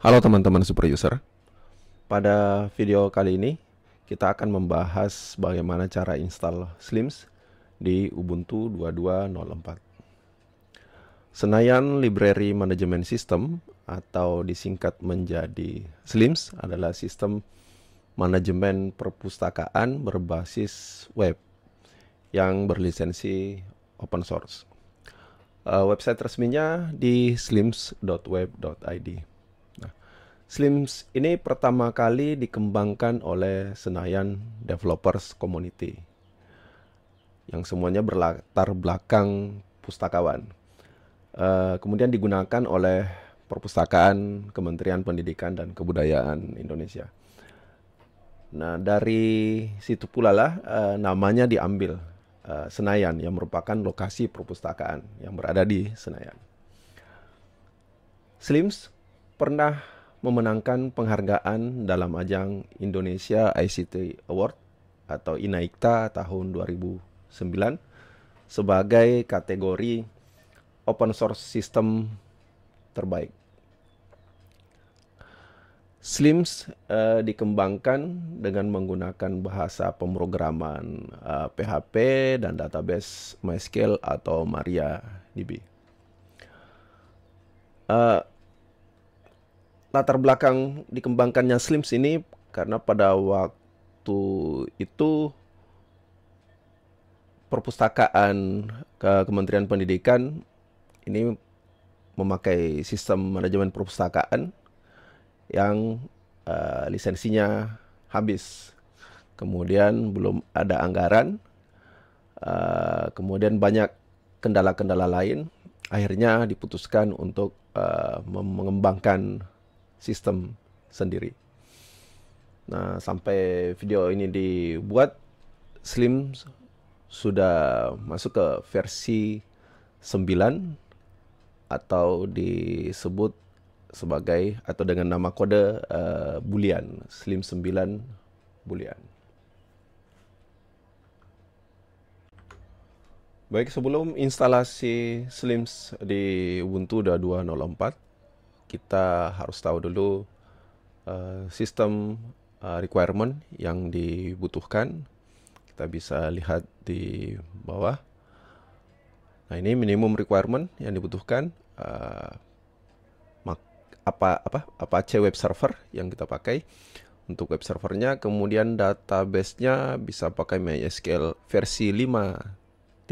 Halo teman-teman super user. Pada video kali ini kita akan membahas bagaimana cara install Slims di Ubuntu 22.04. Senayan Library Management System atau disingkat menjadi Slims adalah sistem manajemen perpustakaan berbasis web yang berlisensi open source. Eh, website resminya di slims.web.id. Slims ini pertama kali dikembangkan oleh Senayan Developers Community yang semuanya berlatar belakang pustakawan. Uh, kemudian digunakan oleh Perpustakaan Kementerian Pendidikan dan Kebudayaan Indonesia. Nah dari situ pula lah uh, namanya diambil uh, Senayan yang merupakan lokasi perpustakaan yang berada di Senayan. Slims pernah memenangkan penghargaan dalam ajang Indonesia ICT Award atau INAICTA tahun 2009 sebagai kategori open source system terbaik. Slims uh, dikembangkan dengan menggunakan bahasa pemrograman uh, eh, PHP dan database MySQL atau MariaDB. Uh, latar belakang dikembangkannya Slims ini karena pada waktu itu perpustakaan ke Kementerian Pendidikan ini memakai sistem manajemen perpustakaan yang uh, lisensinya habis. Kemudian belum ada anggaran. Uh, kemudian banyak kendala-kendala lain. Akhirnya diputuskan untuk uh, mengembangkan sistem sendiri. Nah, sampai video ini dibuat, Slim sudah masuk ke versi 9 atau disebut sebagai atau dengan nama kode uh, boolean, Slim 9 boolean. Baik, sebelum instalasi Slims di Ubuntu 2.04, kita harus tahu dulu uh, sistem uh, requirement yang dibutuhkan. Kita bisa lihat di bawah. Nah, ini minimum requirement yang dibutuhkan uh, apa apa c web server yang kita pakai untuk web servernya kemudian database-nya bisa pakai MySQL versi 5.7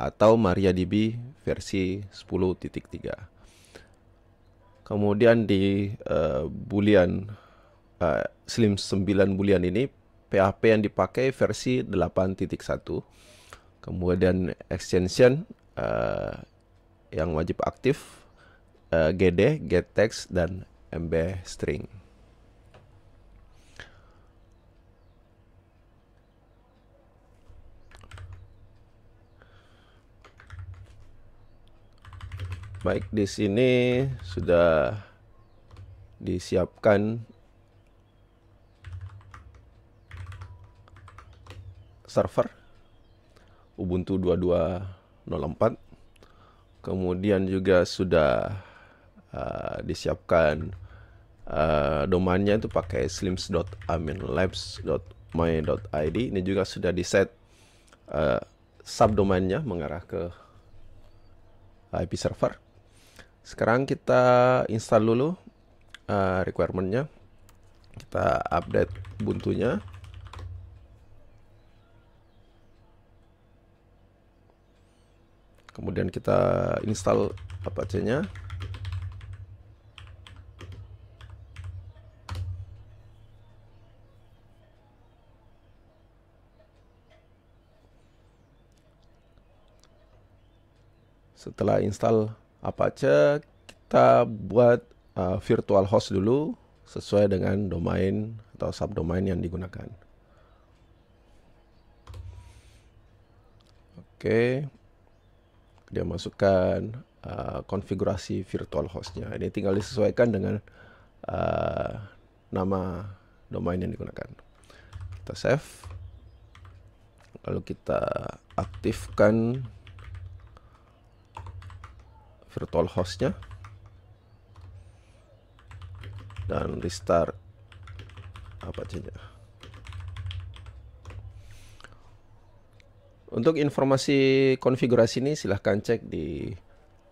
atau MariaDB versi 10.3 Kemudian di uh, bulian uh, slim 9 bulian ini PHP yang dipakai versi 8.1. Kemudian extension uh, yang wajib aktif uh, GD, get e dan MB string. Baik, di sini sudah disiapkan server Ubuntu 2204. Kemudian juga sudah uh, disiapkan uh, domainnya itu pakai slims.aminlabs.my.id. Ini juga sudah di set uh, subdomainnya mengarah ke IP server sekarang kita install dulu uh, requirementnya. Kita update buntunya. Kemudian kita install Apache-nya. setelah install apa aja kita buat uh, virtual host dulu sesuai dengan domain atau subdomain yang digunakan. Oke, dia masukkan uh, konfigurasi virtual hostnya. Ini tinggal disesuaikan dengan uh, nama domain yang digunakan. Kita save, lalu kita aktifkan virtual hostnya dan restart apa saja untuk informasi konfigurasi ini silahkan cek di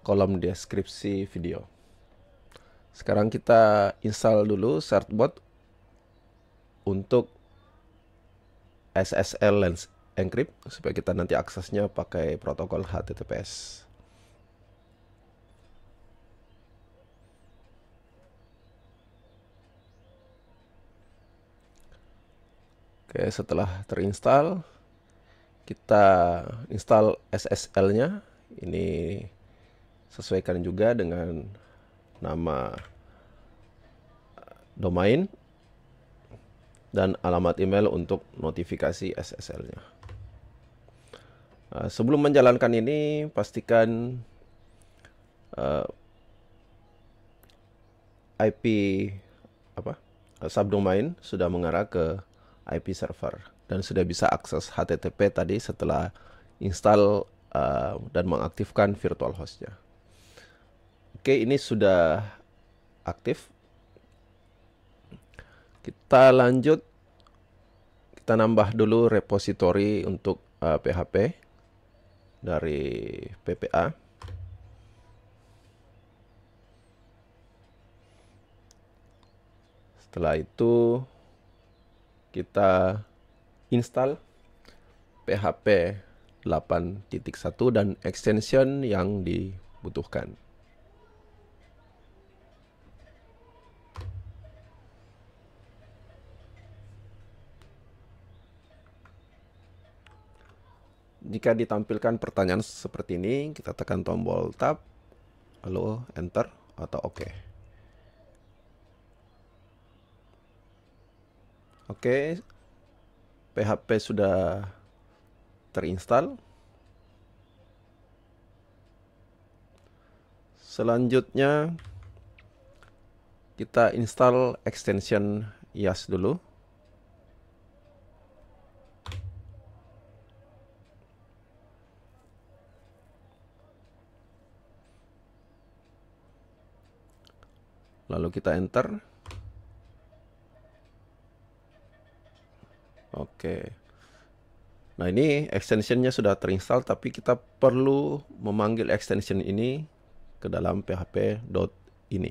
kolom deskripsi video sekarang kita install dulu certbot untuk SSL Lens Encrypt supaya kita nanti aksesnya pakai protokol HTTPS. Oke, setelah terinstall, kita install SSL-nya. Ini sesuaikan juga dengan nama eh, domain dan alamat email untuk notifikasi SSL-nya. Eh, sebelum menjalankan ini, pastikan uh, eh, IP apa subdomain sudah mengarah ke IP server dan sudah bisa akses HTTP tadi setelah install uh, dan mengaktifkan virtual hostnya. Oke, ini sudah aktif. Kita lanjut, kita nambah dulu repository untuk uh, PHP dari PPA. Setelah itu kita install PHP 8.1 dan extension yang dibutuhkan. Jika ditampilkan pertanyaan seperti ini, kita tekan tombol tab, lalu enter atau oke. OK. Oke. PHP sudah terinstall. Selanjutnya kita install extension YAS dulu. Lalu kita enter. Oke. Nah ini extensionnya sudah terinstall tapi kita perlu memanggil extension ini ke dalam php dot ini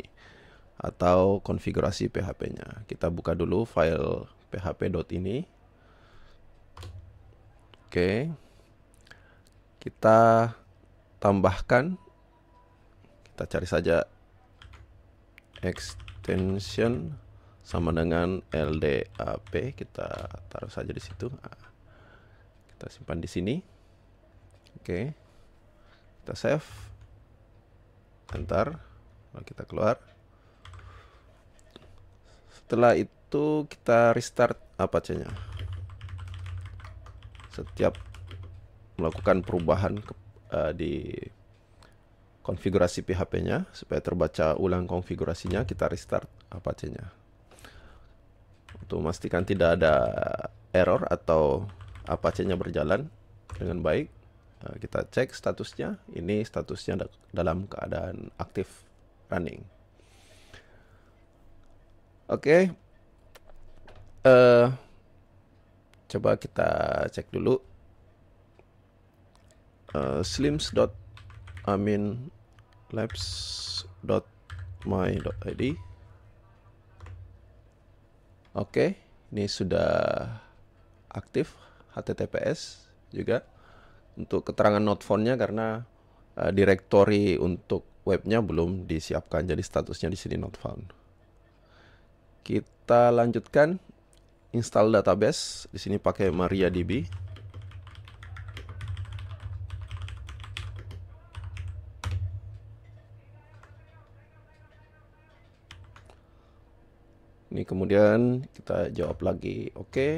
atau konfigurasi php-nya. Kita buka dulu file php dot ini. Oke. Kita tambahkan kita cari saja extension sama dengan LDAP kita taruh saja di situ kita simpan di sini oke kita save enter lalu kita keluar setelah itu kita restart apa cnya setiap melakukan perubahan ke, uh, di konfigurasi PHP-nya supaya terbaca ulang konfigurasinya kita restart apa cnya untuk memastikan tidak ada error atau Apache-nya berjalan dengan baik. Eh, kita cek statusnya. Ini statusnya dalam keadaan aktif running. Oke. Okay. Uh, eh, coba kita cek dulu. Uh, eh, id Oke, ini sudah aktif HTTPS juga untuk keterangan not found-nya karena uh, eh, directory untuk webnya belum disiapkan jadi statusnya di sini not found. Kita lanjutkan install database di sini pakai MariaDB. Ini kemudian kita jawab lagi. Oke. Okay.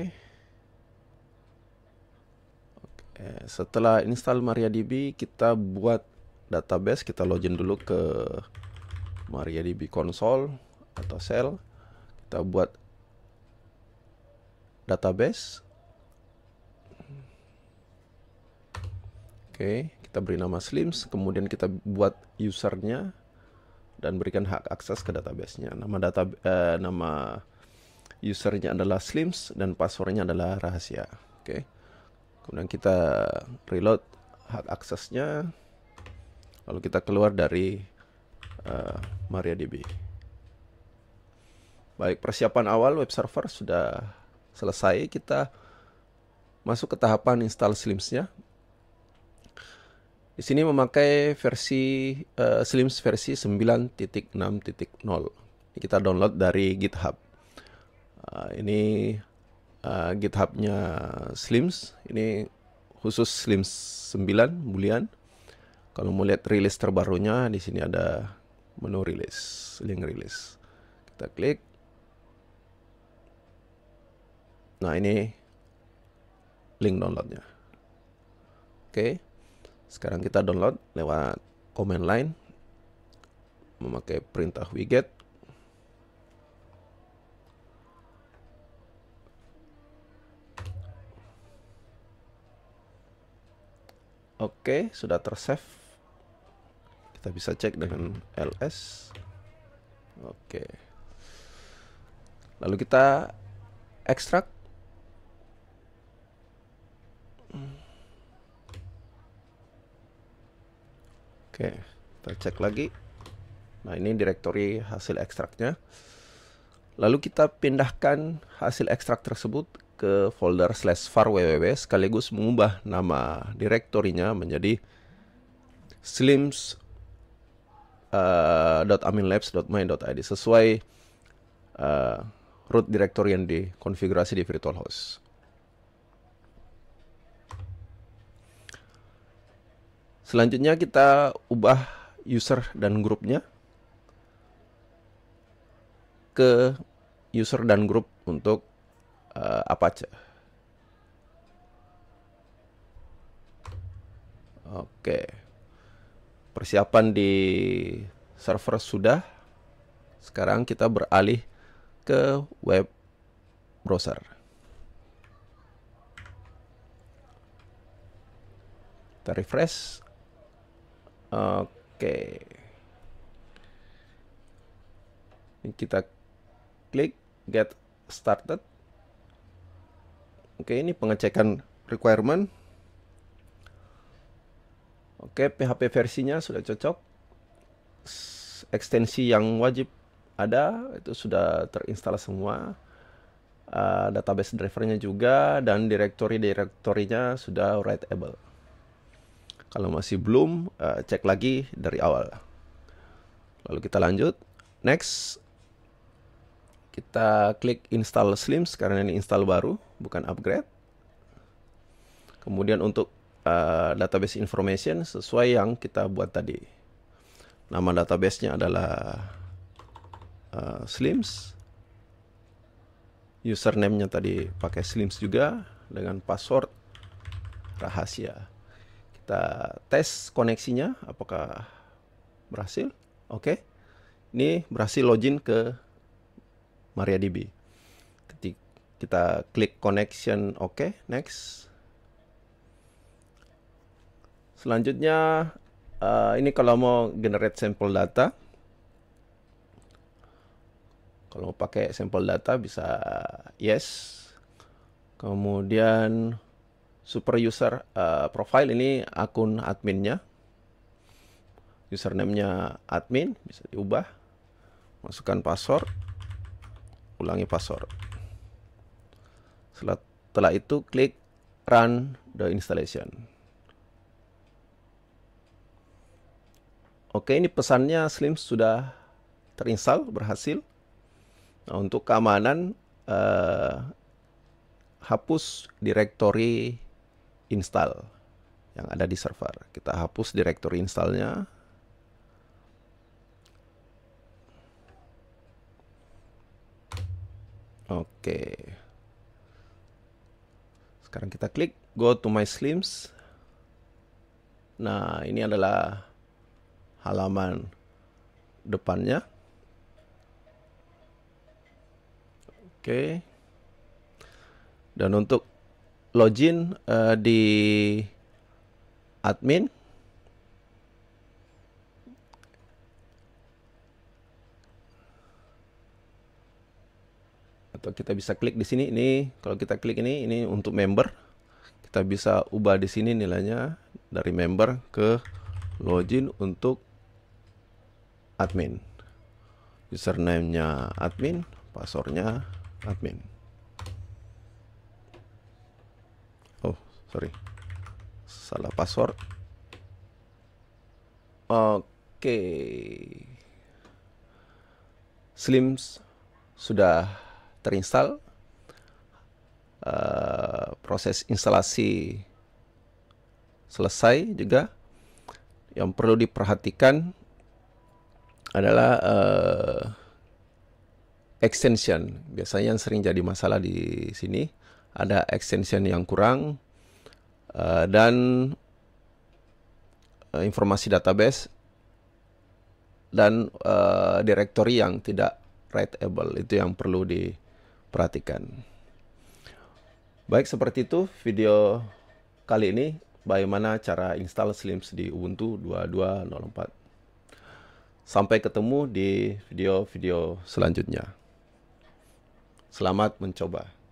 okay. Setelah install MariaDB, kita buat database. Kita login dulu ke MariaDB console atau shell. Kita buat database. Oke, okay. kita beri nama slims, kemudian kita buat usernya dan berikan hak akses ke databasenya. Nama data eh, nama usernya adalah slims dan passwordnya adalah rahasia. Oke. Okay. Kemudian kita reload hak aksesnya. Lalu kita keluar dari uh, MariaDB. Baik, persiapan awal web server sudah selesai. Kita masuk ke tahapan install slims -nya. Di sini memakai versi uh, Slims versi 9.6.0. kita download dari GitHub. Uh, ini uh, GitHub-nya Slims. Ini khusus Slims 9 bulian. Kalau mau lihat rilis terbarunya di sini ada menu rilis, link rilis. Kita klik. Nah, ini link downloadnya. Oke. Okay. Sekarang kita download lewat command line memakai perintah widget. Oke, sudah tersave. Kita bisa cek dengan ls. Oke. Lalu kita ekstrak. Hmm. Oke, kita cek lagi. Nah, ini direktori hasil ekstraknya. Lalu kita pindahkan hasil ekstrak tersebut ke folder slash var www sekaligus mengubah nama direktorinya menjadi slims uh, sesuai uh, root directory yang dikonfigurasi di virtual host. Selanjutnya kita ubah user dan grupnya ke user dan grup untuk uh, eh, Apache. Oke. Persiapan di server sudah. Sekarang kita beralih ke web browser. Kita refresh. Oke. Ini kita klik get started. Oke, ini pengecekan requirement. Oke, PHP versinya sudah cocok. Ekstensi yang wajib ada itu sudah terinstal semua. Uh, database drivernya juga dan directory-directorynya sudah writable. Kalau masih belum, uh, cek lagi dari awal. Lalu kita lanjut. Next, kita klik install Slims karena ini install baru, bukan upgrade. Kemudian untuk uh, database information sesuai yang kita buat tadi. Nama databasenya adalah uh, Slims. Username-nya tadi pakai Slims juga dengan password rahasia. Kita tes koneksinya apakah berhasil. Oke. Okay. Ini berhasil login ke MariaDB. Ketik kita klik connection oke, okay. next. Selanjutnya uh, ini kalau mau generate sampel data kalau pakai sampel data bisa yes. Kemudian super user uh, profile ini akun adminnya username-nya admin bisa diubah masukkan password ulangi password setelah itu klik run the installation oke ini pesannya slim sudah terinstall berhasil nah untuk keamanan uh, hapus direktori install yang ada di server. Kita hapus directory installnya. Oke. Sekarang kita klik go to my slims. Nah, ini adalah halaman depannya. Oke. Dan untuk login uh, di admin. Atau kita bisa klik di sini ini kalau kita klik ini ini untuk member. Kita bisa ubah di sini nilainya dari member ke login untuk admin. Username-nya admin, passwordnya admin. Oh, sorry. Salah password. Oke. Okay. Slims sudah terinstall. Uh, proses instalasi selesai juga. Yang perlu diperhatikan adalah uh, extension. Biasanya yang sering jadi masalah di sini ada extension yang kurang, uh, dan uh, informasi database dan uh, directory yang tidak writable itu yang perlu diperhatikan. Baik seperti itu video kali ini bagaimana cara install Slims di Ubuntu 2204. Sampai ketemu di video-video selanjutnya. Selamat mencoba.